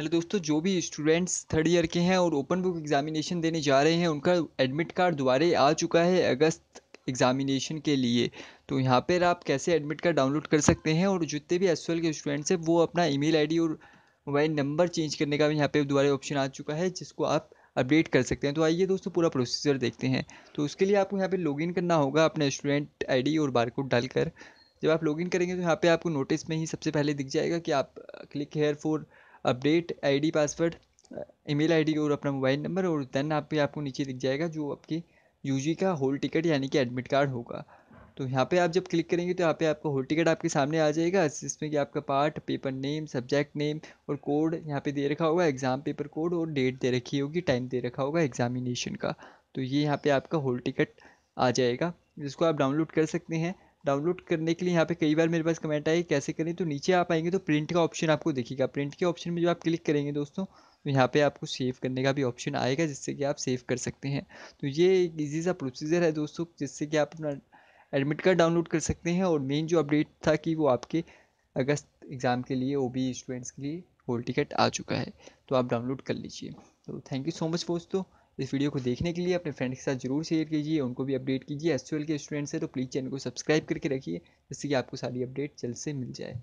hello तो दोस्तों जो भी स्टूडेंट्स थर्ड ईयर के हैं और ओपन बुक एग्जामिनेशन देने जा रहे हैं उनका एडमिट कार्ड दोबारा आ चुका है अगस्त एग्ज़ामिनेशन के लिए तो यहाँ पर आप कैसे एडमिट कार्ड डाउनलोड कर सकते हैं और जितने भी एस के स्टूडेंट्स हैं वो अपना ईमेल आईडी और मोबाइल नंबर चेंज करने का भी यहाँ पे दोबारा ऑप्शन आ चुका है जिसको आप अपडेट कर सकते हैं तो आइए दोस्तों पूरा प्रोसीजर देखते हैं तो उसके लिए आपको यहाँ पर लॉग करना होगा अपने स्टूडेंट आई और बारकोड डालकर जब आप लॉगिन करेंगे तो यहाँ पे आपको नोटिस में ही सबसे पहले दिख जाएगा कि आप click here for update ID password email ID और अपना मोबाइल नंबर और देन आप आपको नीचे दिख जाएगा जो आपकी यूजी का होल टिकट यानी कि एडमिट कार्ड होगा तो यहाँ पे आप जब क्लिक करेंगे तो यहाँ पे आपका होल टिकट आपके सामने आ जाएगा जिसमें कि आपका part paper name subject name और कोड यहाँ पे दे रखा होगा एग्ज़ाम पेपर कोड और डेट दे रखी होगी टाइम दे रखा होगा एग्ज़ामिनेशन का तो ये यहाँ पे आपका होल टिकट आ जाएगा जिसको आप डाउनलोड कर सकते हैं डाउनलोड करने के लिए यहाँ पे कई बार मेरे पास कमेंट आए कैसे करें तो नीचे आप आएंगे तो प्रिंट का ऑप्शन आपको दिखेगा प्रिंट के ऑप्शन में जो आप क्लिक करेंगे दोस्तों तो यहाँ पे आपको सेव करने का भी ऑप्शन आएगा जिससे कि आप सेव कर सकते हैं तो ये एक ईजी सा प्रोसीजर है दोस्तों जिससे कि आप अपना एडमिट कार्ड डाउनलोड कर सकते हैं और मेन जो अपडेट था कि वो आपके अगस्त एग्ज़ाम के लिए ओ स्टूडेंट्स e के लिए होल टिकट आ चुका है तो आप डाउनलोड कर लीजिए तो थैंक यू सो मच दोस्तों इस वीडियो को देखने के लिए अपने फ्रेंड के साथ जरूर शेयर कीजिए उनको भी अपडेट कीजिए एस के स्टूडेंट्स हैं तो प्लीज़ चैनल को सब्सक्राइब करके रखिए जिससे कि आपको सारी अपडेट जल्द से मिल जाए